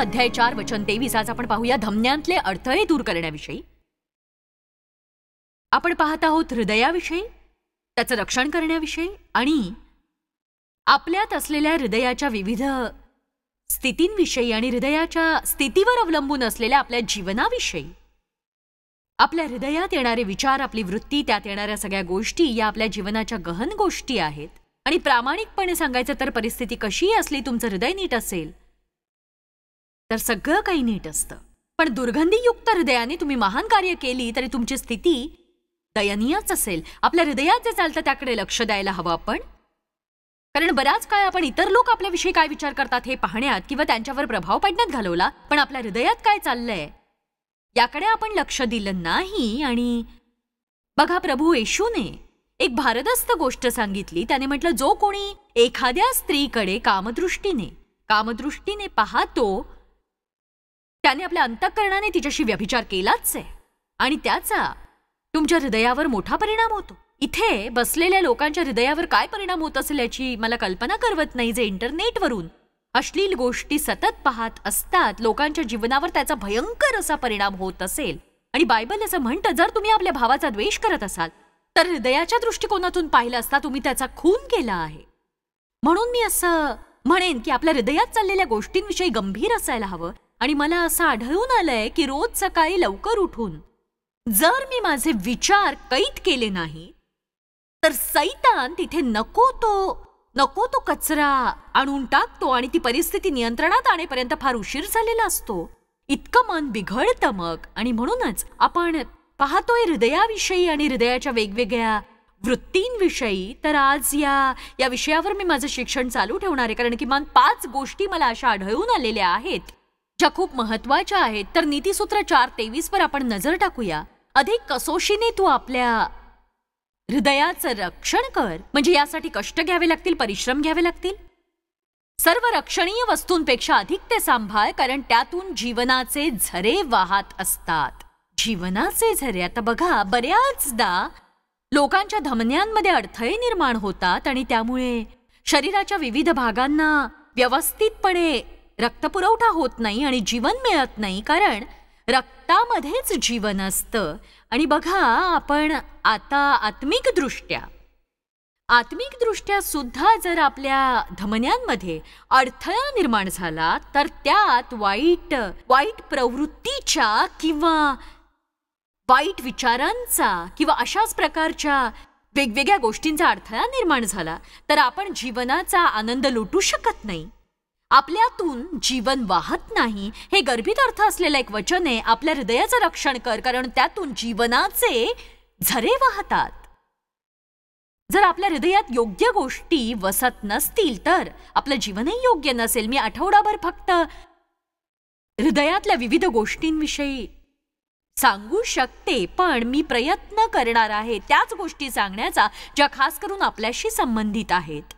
अध्याय चार वचन तेवीस आज आपण पाहूया धमन्यांतले अडथळे दूर करण्याविषयी आपण पाहत आहोत हृदयाविषयी त्याचं रक्षण करण्याविषयी आणि आपल्यात असलेल्या हृदयाच्या विविध स्थितींविषयी आणि हृदयाच्या स्थितीवर अवलंबून असलेल्या आपल्या जीवनाविषयी आपल्या हृदयात येणारे विचार आपली वृत्ती त्यात येणाऱ्या सगळ्या गोष्टी या आपल्या जीवनाच्या गहन गोष्टी आहेत आणि प्रामाणिकपणे सांगायचं तर परिस्थिती कशीही असली तुमचं हृदय नीट असेल तर सगळं काही नीट असतं पण दुर्गंधीयुक्त हृदयाने तुम्ही महान कार्य केली तरी तुमची स्थिती दयनीयच असेल आपल्या हृदयात जे चालतं त्याकडे लक्ष द्यायला हवं आपण कारण बराच काळ आपण इतर लोक आपल्याविषयी काय विचार करतात हे पाहण्यात किंवा त्यांच्यावर प्रभाव पाडण्यात घालवला पण आपल्या हृदयात काय चाललंय याकडे आपण लक्ष दिलं नाही आणि बघा प्रभू येशूने एक भारदस्त गोष्ट सांगितली त्याने म्हटलं जो कोणी एखाद्या स्त्रीकडे कामदृष्टीने कामदृष्टीने पाहतो त्याने आपल्या अंतःकरणाने तिच्याशी व्यभिचार केलाच आहे आणि त्याचा तुमच्या हृदयावर मोठा परिणाम होतो इथे बसलेल्या लोकांच्या हृदयावर काय परिणाम होत असेल याची मला कल्पना करवत नाही जे इंटरनेटवरून अश्लील गोष्टी सतत पाहत असतात लोकांच्या जीवनावर त्याचा भयंकर असा परिणाम होत असेल आणि बायबल असं म्हणतं जर तुम्ही आपल्या भावाचा द्वेष करत असाल तर हृदयाच्या दृष्टिकोनातून पाहिलं असता तुम्ही त्याचा खून केला आहे म्हणून मी असं म्हणेन की आपल्या हृदयात चाललेल्या गोष्टींविषयी गंभीर असायला हवं आणि मला असं आढळून आलंय की रोज सकाळी लवकर उठून जर मी माझे विचार कैद केले नाही तर सैतान तिथे नको तो नको तो कचरा आणून टाकतो आणि ती परिस्थिती नियंत्रणात आणेपर्यंत फार उशीर झालेला असतो इतकं मन बिघडतं मग आणि म्हणूनच आपण पाहतोय हृदयाविषयी आणि हृदयाच्या वेगवेगळ्या वृत्तींविषयी तर आज या या विषयावर मी माझं शिक्षण चालू ठेवणार आहे कारण किमान पाच गोष्टी मला अशा आढळून आलेल्या आहेत ज्या खूप महत्वाच्या आहेत तर नीतीसूत्र चार तेवीस वर आपण नजर टाकूया अधिक कसोशीने तू आपल्या हृदयाचं रक्षण कर म्हणजे यासाठी कष्ट घ्यावे लागतील परिश्रम घ्यावे लागतील सर्व रक्षणीय वस्तूंपेक्षा अधिक ते सांभाळ कारण त्यातून जीवनाचे झरे वाहत असतात जीवनाचे झरे आता बघा बऱ्याचदा लोकांच्या धमन्यांमध्ये अडथळे निर्माण होतात आणि त्यामुळे शरीराच्या विविध भागांना व्यवस्थितपणे रक्तपुरवठा होत नाही आणि जीवन मिळत नाही कारण रक्तामध्येच जीवन असतं आणि बघा आपण आता आत्मिकदृष्ट्या आत्मिकदृष्ट्या सुद्धा जर आपल्या धमन्यांमध्ये अडथळा निर्माण झाला तर त्यात वाईट वाईट प्रवृत्तीच्या किंवा वाईट विचारांचा किंवा अशाच प्रकारच्या वेगवेगळ्या गोष्टींचा अडथळा निर्माण झाला तर आपण जीवनाचा आनंद लुटू शकत नाही आपल्यातून जीवन वाहत नाही हे गर्भित अर्थ असलेलं एक वचन आहे आपल्या हृदयाचं रक्षण कर कारण त्यातून जीवनाचे झरे वाहतात जर आपल्या हृदयात योग्य गोष्टी वसत नसतील तर आपलं जीवनही योग्य नसेल मी आठवडाभर फक्त हृदयातल्या विविध गोष्टींविषयी सांगू शकते पण मी प्रयत्न करणार आहे त्याच गोष्टी सांगण्याचा ज्या खास करून आपल्याशी संबंधित आहेत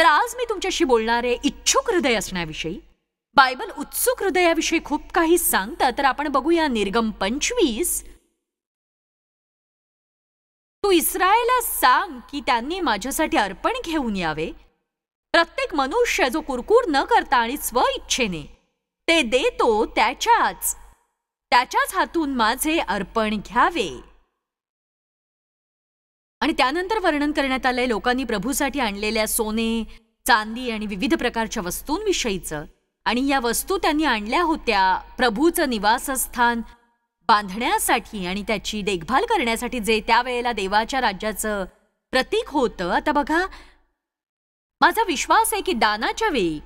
तर आज मी तुमच्याशी बोलणारे इच्छुक हृदय असण्याविषयी बायबल उत्सुक हृदयाविषयी खूप काही सांगतं तर आपण बघूया निर्गम पंचवीस तू इस्रायला सांग की त्यांनी माझ्यासाठी अर्पण घेऊन यावे प्रत्येक मनुष्य जो कुरकुर न करता आणि स्व इच्छेने ते देतो त्याच्याच त्याच्याच हातून माझे अर्पण घ्यावे आणि त्यानंतर वर्णन करण्यात आलंय लोकांनी प्रभूसाठी आणलेल्या सोने चांदी आणि विविध प्रकारच्या वस्तूंविषयीचं आणि या वस्तू त्यांनी आणल्या होत्या प्रभूचं निवासस्थान बांधण्यासाठी आणि त्याची देखभाल करण्यासाठी जे त्यावेळेला देवाच्या राज्याचं प्रतीक होतं आता बघा माझा विश्वास आहे की दानाच्या वेळी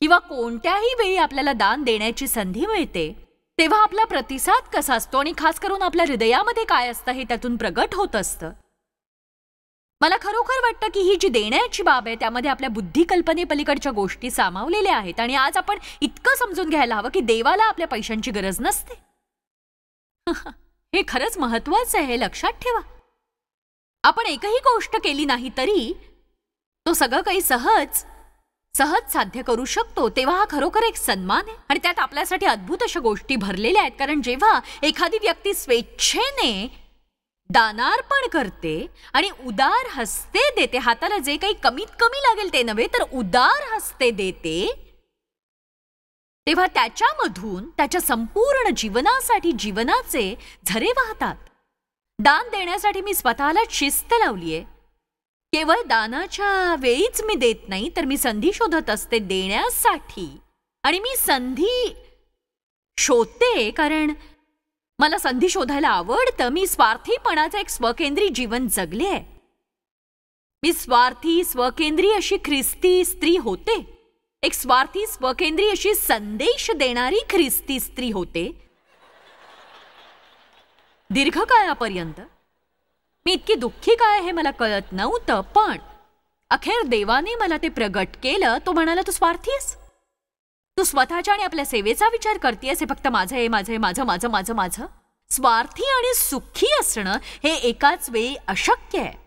किंवा कोणत्याही वेळी आपल्याला दान देण्याची संधी मिळते तेव्हा आपला प्रतिसाद कसा असतो आणि खास करून आपल्या हृदयामध्ये काय असतं हे त्यातून प्रगट होत असतं मला खरोखर वाटतं की ही जी देण्याची बाब आहे त्यामध्ये आपल्या बुद्धी पलीकडच्या गोष्टी सामावलेल्या आहेत आणि आज आपण इतकं समजून घ्यायला हवं की देवाला आपल्या पैशांची गरज नसते हे खरंच महत्वाचं आहे लक्षात ठेवा आपण एकही गोष्ट केली नाही तरी तो सगळं काही सहज सहज साध्य करू शकतो तेव्हा हा खरोखर एक सन्मान आहे आणि त्यात आपल्यासाठी अद्भुत अशा गोष्टी भरलेल्या आहेत कारण जेव्हा एखादी व्यक्ती स्वेच्छेने दानार्पण करते आणि उदार हस्ते देते हाताला जे काही कमीत कमी लागेल ते नव्हे तर उदार हस्ते देते तेव्हा त्याच्यामधून त्याच्या संपूर्ण जीवनासाठी जीवनाचे झरे वाहतात दान देण्यासाठी मी स्वतःला शिस्त लावलीये केवळ दानाच्या वेळीच मी देत नाही तर मी संधी शोधत असते देण्यासाठी आणि मी संधी शोधते कारण मला संधी शोधायला आवडतं मी स्वार्थीपणाचं एक स्वकेंद्री जीवन जगले आहे मी स्वार्थी स्वकेंद्री अशी ख्रिस्ती स्त्री होते एक स्वार्थी स्वकेंद्री अशी संदेश देणारी ख्रिस्ती स्त्री होते दीर्घकाळापर्यंत मी इतकी दुःखी काय हे मला कळत नव्हतं पण अखेर देवाने मला ते प्रगट केलं तो म्हणाला तू स्वार्थीस तू स्वतःच्या आणि आपल्या सेवेचा विचार करतेयस हे फक्त माझं हे माझं माझं माझं माझं माझं स्वार्थी आणि सुखी असणं हे एकाच वेळी अशक्य आहे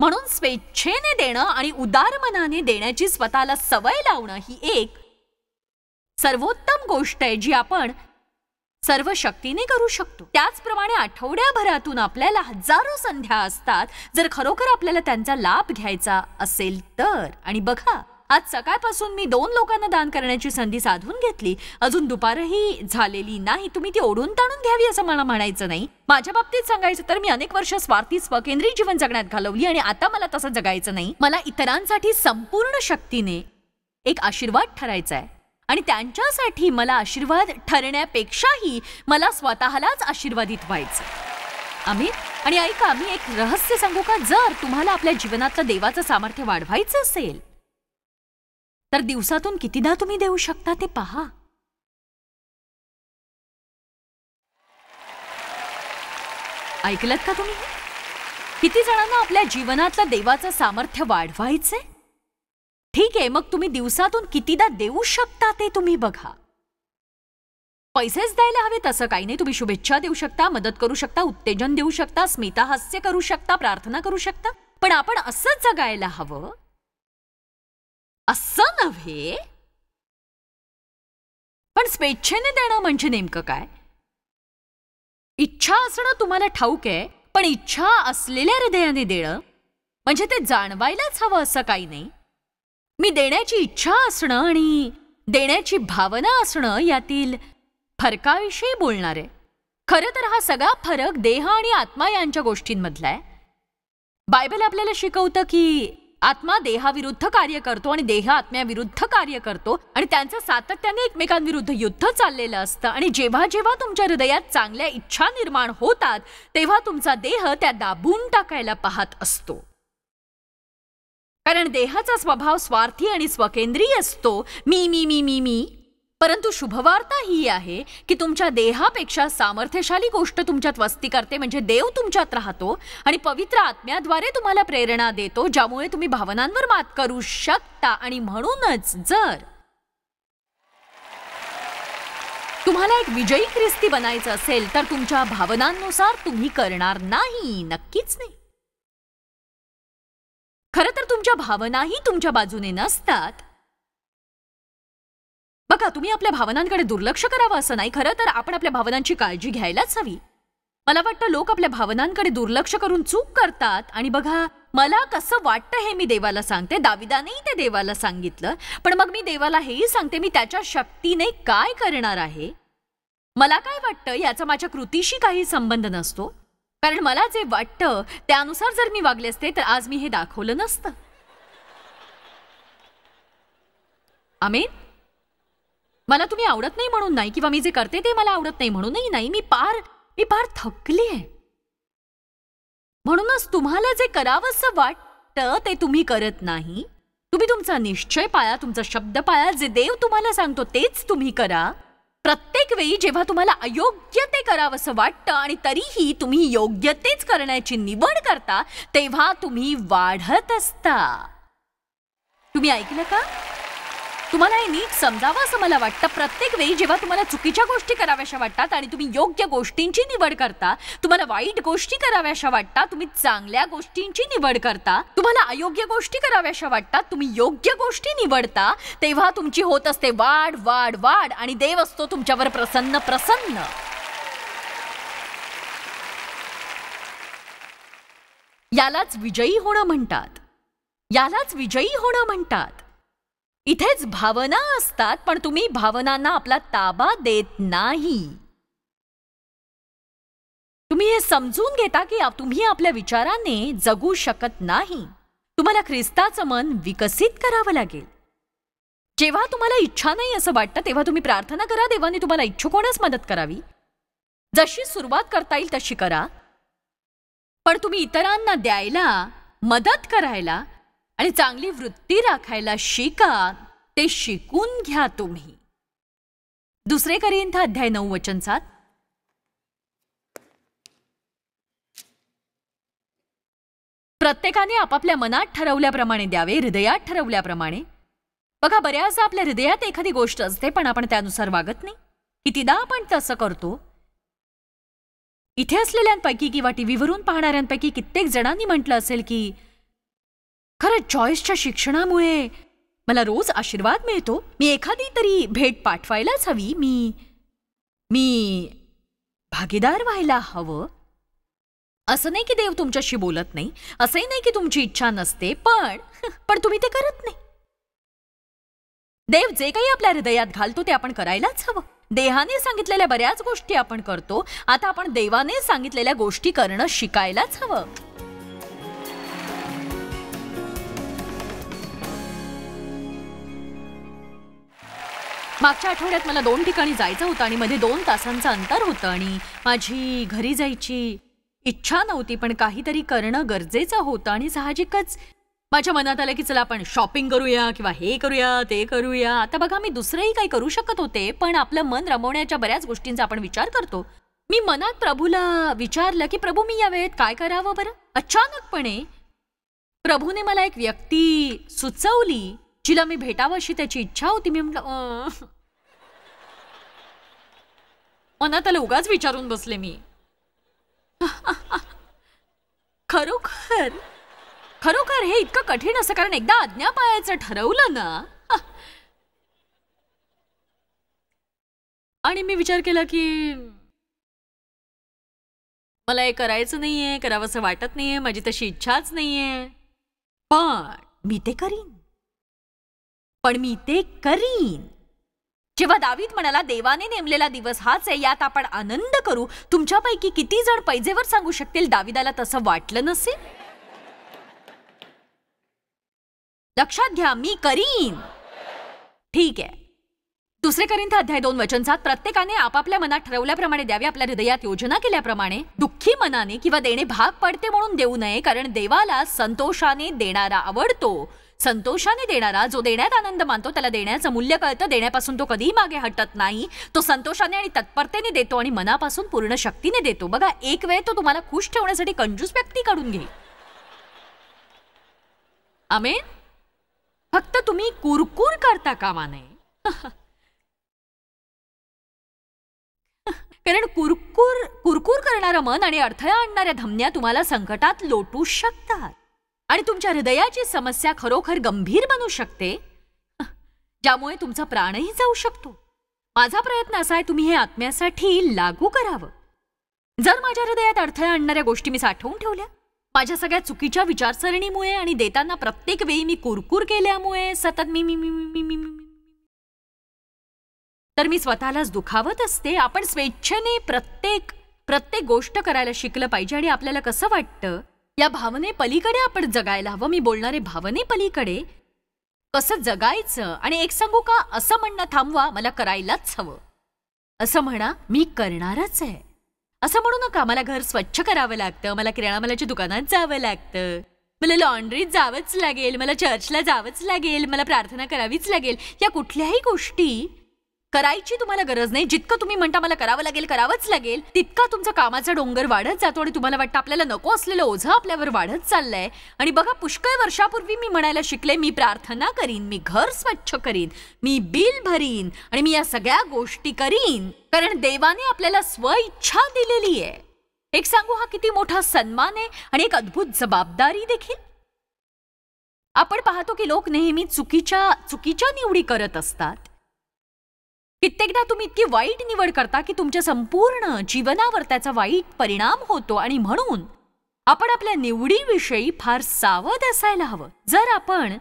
म्हणून स्वेच्छेने देणं आणि उदार मनाने देण्याची स्वतःला सवय लावणं ही एक सर्वोत्तम गोष्ट आहे जी आपण सर्व शक्तीने करू शकतो त्याचप्रमाणे आठवड्याभरातून आपल्याला हजारो संध्या असतात जर खरोखर आपल्याला त्यांचा लाभ घ्यायचा असेल तर आणि बघा आज सकाळपासून मी दोन लोकांना दान करण्याची संधी साधून घेतली अजून दुपारही झालेली नाही तुम्ही ती ओढून ताणून घ्यावी असं मला म्हणायचं नाही माझ्या बाबतीत सांगायचं तर मी अनेक वर्ष स्वार्थी स्वकेंद्री जीवन जगण्यात घालवली आणि आता मला तसं जगायचं नाही मला इतरांसाठी संपूर्ण शक्तीने एक आशीर्वाद ठरायचा आहे आणि त्यांच्यासाठी मला आशीर्वाद ठरण्यापेक्षाही मला स्वतःलाच आशीर्वादित व्हायचं अमित आणि ऐका मी एक रहस्य सांगू का जर तुम्हाला आपल्या जीवनातलं देवाचं सामर्थ्य वाढवायचं असेल तर दिवसातून कितीदा तुम्ही देऊ शकता ते पहा ऐकलत का तुम्ही किती जणांना आपल्या जीवनातलं देवाचं सामर्थ्य वाढवायचंय ठीक आहे मग तुम्ही दिवसातून कितीदा देऊ शकता ते तुम्ही बघा पैसेच द्यायला हवे तसं काही नाही तुम्ही शुभेच्छा देऊ शकता मदत करू शकता उत्तेजन देऊ शकता स्मिताहास्य करू शकता प्रार्थना करू शकता पण आपण असंच जगायला हवं असं नव्हे पण स्वेच्छेने देणं म्हणजे नेमकं काय इच्छा असणं तुम्हाला ठाऊक आहे पण इच्छा असलेल्या हृदयाने देणं म्हणजे ते जाणवायलाच हवं असं काही नाही मी देण्याची इच्छा असणं आणि देण्याची भावना असणं यातील फरकाविषयी बोलणार आहे खरं तर हा सगळा फरक देह आणि आत्मा यांच्या गोष्टींमधला आहे बायबल आपल्याला शिकवतं की आत्मा देहाविरुद्ध कार्य करतो आणि देह आत्म्याविरुद्ध कार्य करतो आणि त्यांचं सातत्याने एकमेकांविरुद्ध युद्ध चाललेलं असतं आणि जेव्हा जेव्हा तुमच्या हृदयात चांगल्या इच्छा निर्माण होतात तेव्हा तुमचा देह त्या दाबून टाकायला पाहत असतो कारण देहाचा स्वभाव स्वार्थी आणि स्वकेंद्रीय असतो मी मी मी मी मी परंतु शुभवार्ता ही आहे की तुमच्या देहापेक्षा सामर्थ्यशाली गोष्ट तुमच्यात वस्ती करते म्हणजे देव तुमच्यात राहतो आणि पवित्र आत्म्याद्वारे तुम्हाला प्रेरणा देतो ज्यामुळे तुम्ही भावनांवर मात करू शकता आणि म्हणूनच जर तुम्हाला एक विजयी ख्रिस्ती बनायचं असेल तर तुमच्या भावनांनुसार तुम्ही करणार नाही नक्कीच नाही खरं तर तुमच्या भावनाही तुमच्या बाजूने नसतात बघा तुम्ही आपल्या भावनांकडे दुर्लक्ष करावं असं नाही खरं तर आपण आपल्या भावनांची काळजी घ्यायलाच हवी मला वाटतं लोक आपल्या भावनांकडे दुर्लक्ष करून चूक करतात आणि बघा मला कसं वाटतं हे मी देवाला सांगते दाविदानेही ते देवाला सांगितलं पण मग मी देवाला हेही सांगते मी त्याच्या शक्तीने काय करणार आहे मला काय वाटतं याचा माझ्या कृतीशी काही संबंध नसतो कारण मला जे वाटतं त्यानुसार जर मी वागले असते तर आज मी हे दाखवलं नसतं आमेन मला तुम्ही आवडत नाही म्हणून नाही किंवा मी जे करते ते मला आवडत नाही म्हणूनही नाही मी पार मी पार थकली आहे म्हणूनच तुम्हाला जे करावंसं वाटतं ते तुम्ही करत नाही तुम्ही तुमचा निश्चय पाळा तुमचा शब्द पाळा जे देव तुम्हाला सांगतो तेच तुम्ही करा प्रत्येक वेळी जेव्हा तुम्हाला अयोग्य ते करावंसं वाटतं आणि तरीही तुम्ही योग्य तेच करण्याची निवड करता तेव्हा तुम्ही वाढत असता तुम्ही ऐकलं का तुम्हाला हे नीट समजावं असं मला वाटतं प्रत्येक वेळी जेव्हा तुम्हाला चुकीच्या गोष्टी कराव्याशा वाटतात आणि तुम्ही योग्य गोष्टींची निवड करता तुम्हाला वाईट गोष्टी कराव्याशा वाटतात तुम्ही चांगल्या गोष्टींची निवड करता तुम्हाला अयोग्य गोष्टी कराव्याशा वाटतात तुम्ही योग्य गोष्टी निवडता तेव्हा तुमची होत असते वाढ वाढ वाढ आणि देव असतो तुमच्यावर प्रसन्न प्रसन्न यालाच विजयी होणं म्हणतात यालाच विजयी होणं म्हणतात इथेच भावना असतात पण तुम्ही भावनांना आपला ताबा देत नाही तुम्ही हे समजून घेता की तुम्ही आपल्या विचाराने जगू शकत नाही तुम्हाला ख्रिस्ताचं मन विकसित करावं लागेल जेव्हा तुम्हाला इच्छा नाही असं वाटतं तेव्हा तुम्ही प्रार्थना करा देवाने तुम्हाला इच्छुकोणच मदत करावी जशी सुरुवात करता येईल तशी करा पण तुम्ही इतरांना द्यायला मदत करायला आणि चांगली वृत्ती राखायला शिका ते शिकून घ्या तुम्ही दुसरे करिंथ अध्याय नऊ वचन सात प्रत्येकाने आपापल्या मनात ठरवल्याप्रमाणे द्यावे हृदयात ठरवल्याप्रमाणे बघा बऱ्याचदा आपल्या हृदयात एखादी गोष्ट असते पण आपण त्यानुसार वागत नाही कितीदा आपण तसं करतो इथे असलेल्यांपैकी किंवा व्हीवरून पाहणाऱ्यांपैकी कित्येक जणांनी म्हटलं असेल की खरं जॉईसच्या शिक्षणामुळे मला रोज आशीर्वाद मिळतो मी एखादी तरी भेट पाठवायलाच हवी मी मी भागीदार व्हायला हवं असं नाही की देव तुमच्याशी बोलत नाही असंही नाही की तुमची इच्छा नसते पण पण तुम्ही ते करत नाही देव जे काही आपल्या हृदयात घालतो ते आपण करायलाच हवं देहाने सांगितलेल्या बऱ्याच गोष्टी आपण करतो आता आपण देवाने सांगितलेल्या गोष्टी करणं शिकायलाच हवं मागच्या आठवड्यात मला दोन ठिकाणी जायचं होतं आणि मध्ये दोन तासांचं अंतर होतं आणि माझी घरी जायची इच्छा नव्हती पण काहीतरी करणं गरजेचं होतं आणि साहजिकच माझ्या मनात आलं की चला आपण शॉपिंग करूया किंवा हे करूया ते करूया आता बघा मी दुसरंही काही करू शकत होते पण आपलं मन रमवण्याच्या बऱ्याच गोष्टींचा आपण विचार करतो मी मनात प्रभूला विचारलं की प्रभू मी या वेळेत काय करावं बरं अचानकपणे प्रभूने मला एक व्यक्ती सुचवली जिला मी भेटावं अशी त्याची इच्छा होती मी म्हटलं आलं उगाच विचारून बसले मी खरोखर खरोखर हे इतकं कठीण असं कारण एकदा आज्ञा पाळायचं ठरवलं ना आणि मी विचार केला की मला हे करायचं नाहीये असं वाटत नाहीये माझी तशी इच्छाच नाहीये पण मी ते करीन पण मी ते करीन जेव्हा दावीत म्हणाला देवाने नेमलेला दिवस हाच आहे यात आपण आनंद करू तुमच्यापैकी किती जण पैजेवर सांगू शकतील दाविदाला तसं वाटलं नसेल लक्षात घ्या मी करीन ठीक आहे दुसरे करिंथ अध्याय दोन वचन सात प्रत्येकाने आपापल्या मनात ठरवल्याप्रमाणे द्यावी आपल्या हृदयात योजना केल्याप्रमाणे दुःखी मनाने किंवा देणे भाग पडते म्हणून देऊ नये कारण देवाला संतोषाने देणारा आवडतो संतोषाने देणारा जो देण्यात आनंद मानतो त्याला देण्याचं मूल्य कळतं देण्यापासून तो कधीही मागे हटत नाही तो संतोषाने आणि तत्परतेने देतो आणि मनापासून पूर्ण शक्तीने देतो बघा एक वेळ तो तुम्हाला खुश ठेवण्यासाठी कंजूस व्यक्ती काढून घे आमेन फक्त तुम्ही कुरकुर करता कामा नये कारण कुरकुर कुरकुर करणारं मन आणि अडथळा आणणाऱ्या धमन्या तुम्हाला संकटात लोटू शकतात आणि तुमच्या हृदयाची समस्या खरोखर गंभीर बनू शकते ज्यामुळे तुमचा प्राणही जाऊ शकतो माझा प्रयत्न असा आहे तुम्ही हे आत्म्यासाठी लागू करावं जर माझ्या हृदयात अडथळा आणणाऱ्या गोष्टी मी साठवून ठेवल्या माझ्या सगळ्या चुकीच्या विचारसरणीमुळे आणि देताना प्रत्येक वेळी मी कुरकुर केल्यामुळे सतत मी मी मी मी मी मी तर मी स्वतःलाच दुखावत असते आपण स्वेच्छेने प्रत्येक प्रत्येक गोष्ट करायला शिकलं पाहिजे आणि आपल्याला कसं वाटतं या पलीकडे आपण जगायला हवं मी बोलणारे पलीकडे कसं जगायचं आणि एक सांगू का असं म्हणणं थांबवा मला करायलाच हवं असं म्हणा मी करणारच आहे असं म्हणू नका मला घर स्वच्छ करावं लागतं मला किराणा किराणामालाच्या दुकानात जावं लागतं मला लॉन्ड्रीत जावंच लागेल मला चर्चला जावंच लागेल मला प्रार्थना करावीच लागेल या कुठल्याही गोष्टी करायची तुम्हाला गरज नाही जितकं तुम्ही म्हणता मला करावं लागेल करावंच लागेल तितका तुमचा कामाचा डोंगर वाढत जातो आणि तुम्हाला वाटतं आपल्याला नको असलेलं ओझं आपल्यावर वाढत चाललंय आणि बघा पुष्कळ वर्षापूर्वी मी म्हणायला शिकले मी प्रार्थना करीन मी घर स्वच्छ करीन मी बिल भरीन आणि मी या सगळ्या गोष्टी करीन कारण देवाने आपल्याला स्वइच्छा दिलेली आहे एक सांगू हा किती मोठा सन्मान आहे आणि एक अद्भुत जबाबदारी देखील आपण पाहतो की लोक नेहमी चुकीच्या चुकीच्या निवडी करत असतात कित्येकदा तुम्ही इतकी वाईट निवड करता की तुमच्या संपूर्ण जीवनावर त्याचा वाईट परिणाम होतो आणि म्हणून आपण आपल्या निवडीविषयी फार सावध असायला हवं जर आपण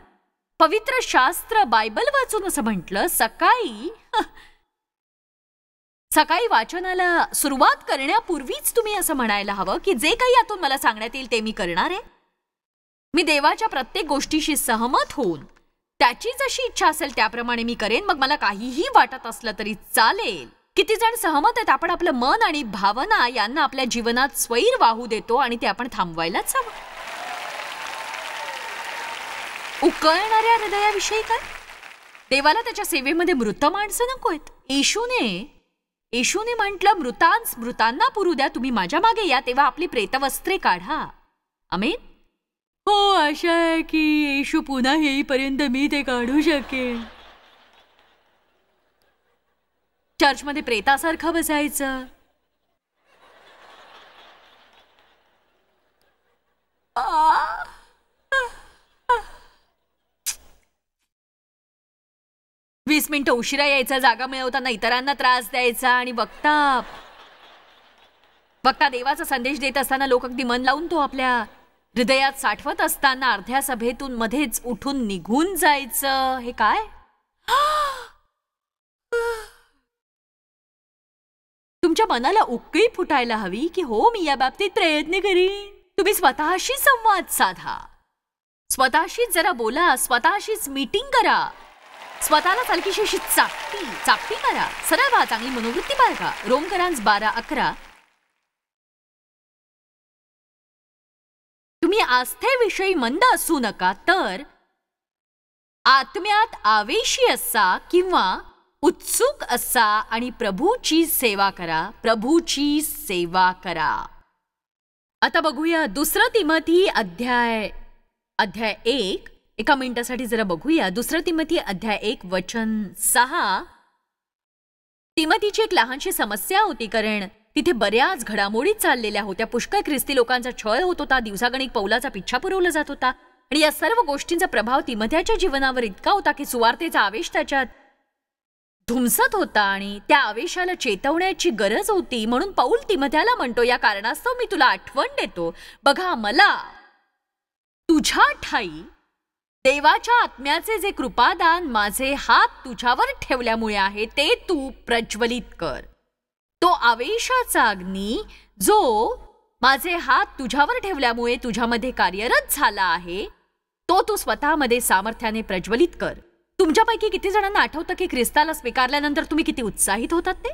पवित्र शास्त्र बायबल वाचून असं म्हटलं सकाळी सकाळी वाचनाला सुरुवात करण्यापूर्वीच तुम्ही असं म्हणायला हवं की जे काही यातून मला सांगण्यात येईल ते मी करणार आहे मी देवाच्या प्रत्येक गोष्टीशी सहमत होऊन त्याची जशी इच्छा असेल त्याप्रमाणे मी करेन मग मला काहीही वाटत असलं तरी चालेल किती जण सहमत आहेत आपण आपलं मन आणि भावना यांना आपल्या जीवनात स्वैर वाहू देतो आणि ते आपण थांबवायलाच हवं उकळणाऱ्या हृदयाविषयी काय देवाला त्याच्या सेवेमध्ये मृत माणसं नको आहेत येशूने येशूने म्हटलं मृतांस मृतांना पुरू द्या तुम्ही माझ्या मागे या तेव्हा आपली प्रेतवस्त्रे काढा अमेन हो आशा आहे की येशू पुन्हा येईपर्यंत मी ते काढू शकेन मध्ये प्रेतासारखं बसायचं वीस मिनिटं उशिरा यायचा जागा मिळवताना इतरांना त्रास द्यायचा आणि बघता बघता देवाचा संदेश देत असताना लोक अगदी मन लावून तो आपल्या हृदयात साठवत असताना अर्ध्या सभेतून मध्येच उठून निघून जायचं हे काय तुमच्या मनाला उकळी फुटायला हवी की हो मी या बाबतीत प्रयत्न करीन तुम्ही स्वतःशी संवाद साधा स्वतःशीच जरा बोला स्वतःशीच मीटिंग करा स्वतःला चालकीशी चापटी चापटी करा सरळ चांगली मनोवृत्ती बाळगा रोमकरांस बारा अकरा तुम्ही आस्थेविषयी मंद असू नका तर आत्म्यात आवेशी असा किंवा उत्सुक असा आणि प्रभूची सेवा करा प्रभूची सेवा करा आता बघूया दुसरं तिमती अध्याय अध्याय एक एका मिनिटासाठी जरा बघूया दुसरं तिमती अध्याय एक वचन सहा तिमतीची एक लहानशी समस्या होती कारण तिथे बऱ्याच घडामोडी चाललेल्या होत्या पुष्कळ ख्रिस्ती लोकांचा छळ होत होता दिवसागणिक पौलाचा पिच्छा पुरवला जात होता आणि या सर्व गोष्टींचा प्रभाव तिमध्याच्या जीवनावर इतका होता की सुवार्तेचा आवेश त्याच्यात धुमसत होता आणि त्या आवेशाला चेतवण्याची गरज होती म्हणून पाऊल तिमध्याला म्हणतो या कारणास्तव मी तुला आठवण देतो बघा मला तुझ्या ठाई देवाच्या आत्म्याचे जे कृपादान माझे हात तुझ्यावर ठेवल्यामुळे आहे ते तू प्रज्वलित कर तो आवेशाचा अग्नी जो माझे हात तुझ्यावर ठेवल्यामुळे तुझ्यामध्ये कार्यरत झाला आहे तो तू स्वतःमध्ये सामर्थ्याने प्रज्वलित कर तुमच्यापैकी किती जणांना आठवतं की ख्रिस्ताला स्वीकारल्यानंतर तुम्ही किती उत्साहित होतात ते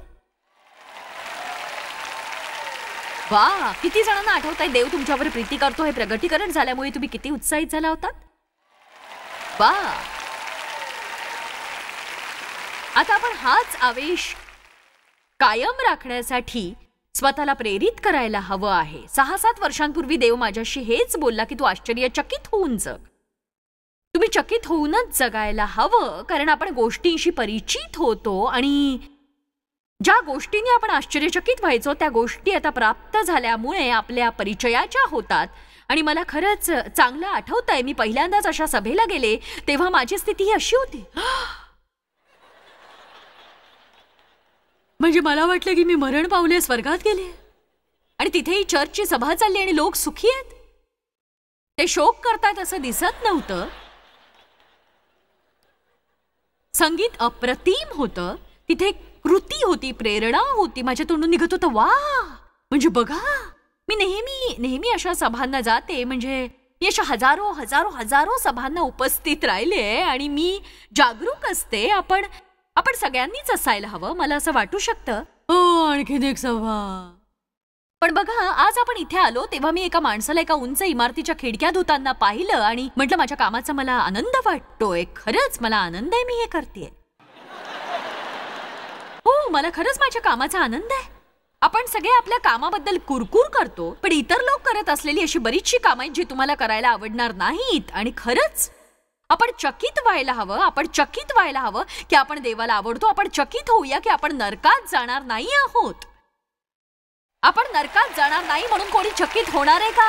वा किती जणांना आठवत आहे देव तुमच्यावर प्रीती करतो हे प्रगतीकरण झाल्यामुळे तुम्ही किती उत्साहित झाला होतात वा आता आपण हाच आवेश कायम राखण्यासाठी स्वतःला प्रेरित करायला हवं आहे सहा सात वर्षांपूर्वी देव माझ्याशी हेच बोलला की तू आश्चर्यचकित होऊन जग तुम्ही चकित होऊनच जगायला हवं कारण आपण गोष्टींशी परिचित होतो आणि ज्या गोष्टींनी आपण आश्चर्यचकित व्हायचो त्या गोष्टी आता प्राप्त झाल्यामुळे आपल्या परिचयाच्या होतात आणि मला खरंच चांगलं आठवतंय मी पहिल्यांदाच अशा सभेला गेले तेव्हा माझी स्थिती अशी होती म्हणजे मला वाटलं की मी मरण पावले स्वर्गात गेले आणि तिथेही चर्चची सभा चालली आणि लोक सुखी आहेत ते शोक करतात असं दिसत नव्हतं संगीत अप्रतिम होतं तिथे कृती होती प्रेरणा होती माझ्या तोंडून निघत होतं वा म्हणजे बघा मी नेहमी नेहमी अशा सभांना जाते म्हणजे मी अशा हजारो हजारो हजारो सभांना उपस्थित राहिले आणि मी जागरूक असते आपण आपण सगळ्यांनीच असायला हवं मला असं वाटू शकतं हो आणखीन एक सभा पण बघा आज आपण इथे आलो तेव्हा मी एका माणसाला एका उंच इमारतीच्या खिडक्या धुताना पाहिलं आणि म्हटलं माझ्या कामाचा मला आनंद वाटतोय खरंच मला आनंद आहे मी हे करते हो मला खरंच माझ्या कामाचा आनंद आहे आपण सगळे आपल्या कामाबद्दल कुरकुर करतो पण इतर लोक करत असलेली अशी बरीचशी कामं आहेत जी तुम्हाला करायला आवडणार नाहीत आणि खरंच आपण चकित व्हायला हवं आपण चकित व्हायला हवं की आपण देवाला आवडतो आपण चकित होऊया की आपण नरकात जाणार नाही आहोत आपण नरकात जाणार नाही म्हणून कोणी चकित होणार आहे का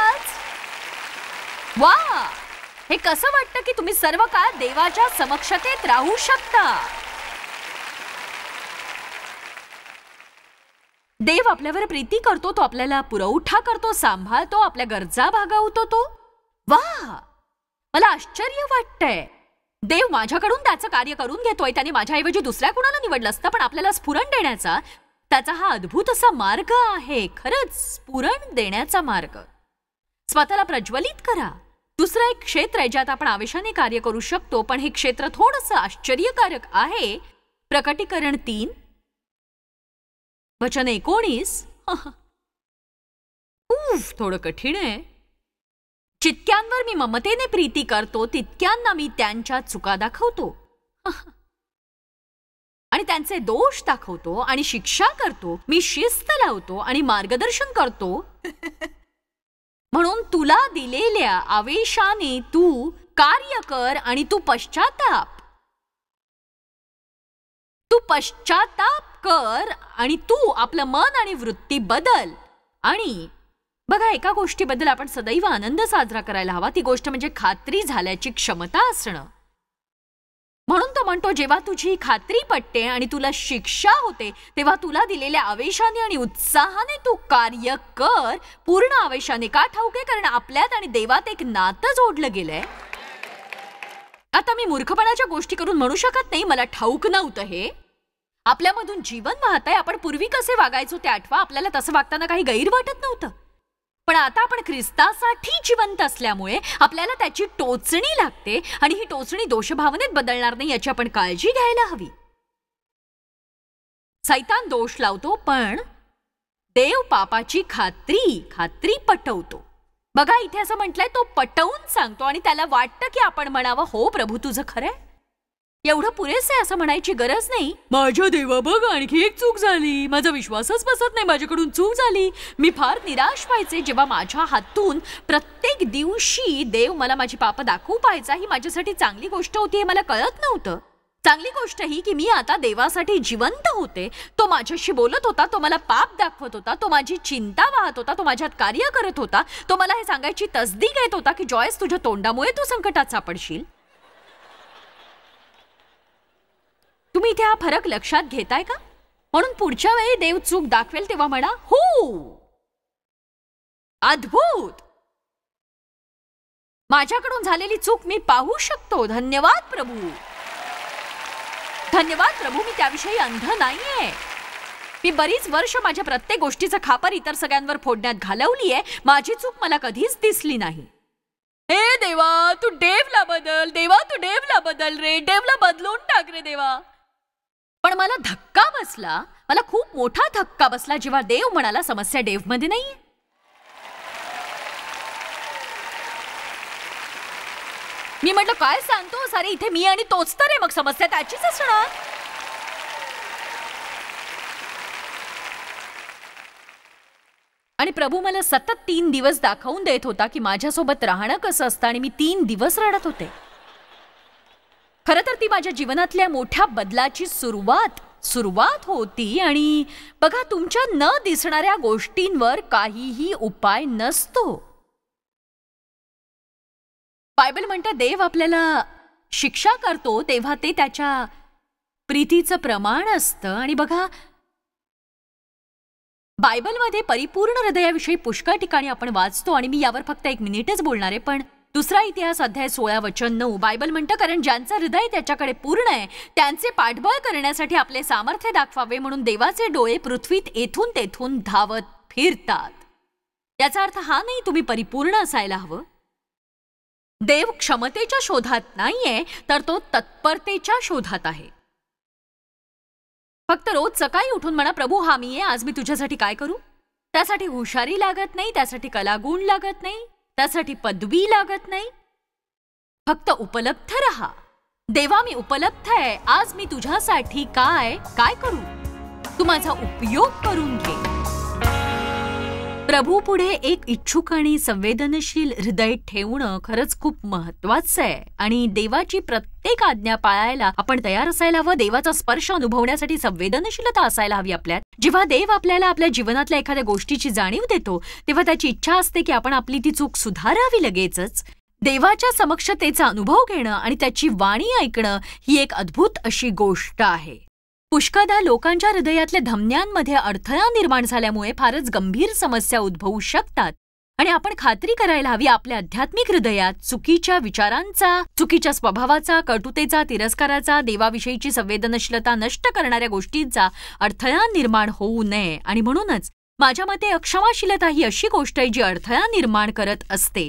वा हे कसं वाटतं की तुम्ही सर्व काळ देवाच्या समक्षतेत राहू शकता देव आपल्यावर प्रीती करतो तो आपल्याला पुरवठा करतो सांभाळतो आपल्या गरजा भागवतो तो वा मला आश्चर्य वाटतंय देव माझ्याकडून त्याचं कार्य करून घेतोय त्याने माझ्याऐवजी दुसऱ्या कुणाला निवडलं असतं पण आपल्याला स्फुरण देण्याचा त्याचा हा अद्भुत असा मार्ग आहे खरंच स्फुरण देण्याचा मार्ग स्वतःला प्रज्वलित करा दुसरं एक क्षेत्र आहे ज्यात आपण आवेशाने कार्य करू शकतो पण हे क्षेत्र थोडंसं आश्चर्यकारक आहे प्रकटीकरण तीन वचन एकोणीस थोडं कठीण आहे जितक्यांवर मी ममतेने प्रीती करतो तितक्यांना मी त्यांच्या चुका दाखवतो आणि त्यांचे दोष दाखवतो आणि शिक्षा करतो मी शिस्त लावतो आणि मार्गदर्शन करतो म्हणून तुला दिलेल्या आवेशाने तू कार्य कर आणि तू पश्चाताप तू पश्चाताप कर आणि तू आपलं मन आणि वृत्ती बदल आणि बघा एका गोष्टीबद्दल आपण सदैव आनंद साजरा करायला हवा ती गोष्ट म्हणजे खात्री झाल्याची क्षमता असणं म्हणून तो म्हणतो जेव्हा तुझी खात्री पटते आणि तुला शिक्षा होते तेव्हा तुला दिलेल्या आवेशाने आणि उत्साहाने तू कार्य कर पूर्ण आवेशाने का ठाऊक आहे कारण आपल्यात आणि देवात एक नातं जोडलं गेलंय आता मी मूर्खपणाच्या गोष्टी करून म्हणू शकत नाही मला ठाऊक नव्हतं हे आपल्यामधून जीवन वाहत आहे आपण पूर्वी कसे वागायचो ते आठवा आपल्याला तसं वागताना काही गैर वाटत नव्हतं पण आता आपण ख्रिस्तासाठी जिवंत असल्यामुळे आपल्याला त्याची टोचणी लागते आणि ही टोचणी दोषभावनेत बदलणार नाही याची आपण काळजी घ्यायला हवी सैतान दोष लावतो पण देव पापाची खात्री खात्री पटवतो बघा इथे असं म्हटलंय तो पटवून सांगतो आणि त्याला वाटतं की आपण म्हणावं हो प्रभू तुझं खरंय एवढं पुरेसं आहे असं म्हणायची गरज नाही माझ्या देवा बघ आणखी एक चूक झाली माझा विश्वासच बसत नाही माझ्याकडून चूक झाली मी फार निराश व्हायचे जेव्हा माझ्या हातून प्रत्येक दिवशी देव मला माझी पाप दाखवू पाहायचा ही माझ्यासाठी चांगली गोष्ट होती हे मला कळत नव्हतं चांगली गोष्ट ही की मी आता देवासाठी जिवंत होते तो माझ्याशी बोलत होता तो मला पाप दाखवत होता तो माझी चिंता वाहत होता तो माझ्यात कार्य करत होता तो मला हे सांगायची तसदी घेत होता की जॉयस तुझ्या तोंडामुळे तू संकटात सापडशील तुम्ही इथे हा फरक लक्षात घेताय का म्हणून पुढच्या वेळी देव चूक दाखवेल तेव्हा म्हणा हो अद्भुत माझ्याकडून झालेली चूक मी पाहू शकतो धन्यवाद प्रभू धन्यवाद प्रभू मी त्याविषयी अंध नाहीये मी बरीच वर्ष माझ्या प्रत्येक गोष्टीचा खापर इतर सगळ्यांवर फोडण्यात घालवलीये माझी चूक मला कधीच दिसली नाही हे देवा तू डेवला बदल देवा तू डेवला बदल रे डेवला बदलून टाक रे देवा पण मला धक्का बसला मला खूप मोठा धक्का बसला जेव्हा देव म्हणाला समस्या डेव्हमध्ये मध्ये मी म्हटलं काय सांगतो सारे इथे मी आणि तोच तर मग समस्या त्याचीच असणार आणि प्रभू मला सतत तीन दिवस दाखवून देत होता की माझ्यासोबत राहणं कसं असतं आणि मी तीन दिवस रडत होते खरं तर ती माझ्या जीवनातल्या मोठ्या बदलाची सुरुवात सुरुवात होती आणि बघा तुमच्या न दिसणाऱ्या गोष्टींवर काहीही उपाय नसतो बायबल म्हणत देव आपल्याला शिक्षा करतो तेव्हा ते त्याच्या प्रीतीचं प्रमाण असतं आणि बघा बायबलमध्ये परिपूर्ण हृदयाविषयी पुष्कळ ठिकाणी आपण वाचतो आणि मी यावर फक्त एक मिनिटच बोलणार आहे पण दुसरा इतिहास अध्याय सोळा वचन नऊ बायबल म्हणतं कारण ज्यांचं हृदय त्याच्याकडे पूर्ण आहे त्यांचे पाठबळ करण्यासाठी आपले सामर्थ्य दाखवावे म्हणून देवाचे डोळे पृथ्वीत येथून तेथून धावत फिरतात याचा अर्थ हा नाही तुम्ही परिपूर्ण असायला हवं देव क्षमतेच्या शोधात नाहीये तर तो तत्परतेच्या शोधात आहे फक्त रोज सकाळी उठून म्हणा प्रभू हा मी आहे आज मी तुझ्यासाठी काय करू त्यासाठी हुशारी लागत नाही त्यासाठी कलागुण लागत नाही त्यासाठी पदवी लागत नाही फक्त उपलब्ध रहा देवा मी उपलब्ध आहे आज मी तुझ्यासाठी काय काय करू तू माझा उपयोग करून घे प्रभूपुढे एक इच्छुक आणि संवेदनशील हृदय ठेवणं खरंच खूप महत्वाचं आहे आणि देवाची प्रत्येक आज्ञा पाळायला आपण तयार असायला हवं देवाचा स्पर्श अनुभवण्यासाठी संवेदनशीलता असायला हवी आपल्यात जेव्हा देव आपल्याला आपल्या जीवनातल्या एखाद्या गोष्टीची जाणीव देतो तेव्हा त्याची इच्छा असते की आपण आपली ती चूक सुधारावी लगेचच देवाच्या समक्षतेचा अनुभव घेणं आणि त्याची वाणी ऐकणं ही एक अद्भुत अशी गोष्ट आहे पुष्कदा लोकांच्या हृदयातल्या धमन्यांमध्ये अडथळा निर्माण झाल्यामुळे फारच गंभीर समस्या उद्भवू शकतात आणि आपण खात्री करायला हवी आपल्या आध्यात्मिक हृदयात चुकीच्या विचारांचा चुकीच्या स्वभावाचा कटुतेचा तिरस्काराचा देवाविषयीची संवेदनशीलता नष्ट करणाऱ्या गोष्टींचा अडथळा निर्माण होऊ नये आणि म्हणूनच माझ्या मते अक्षमाशीलता ही अशी गोष्ट आहे जी अडथळा निर्माण करत असते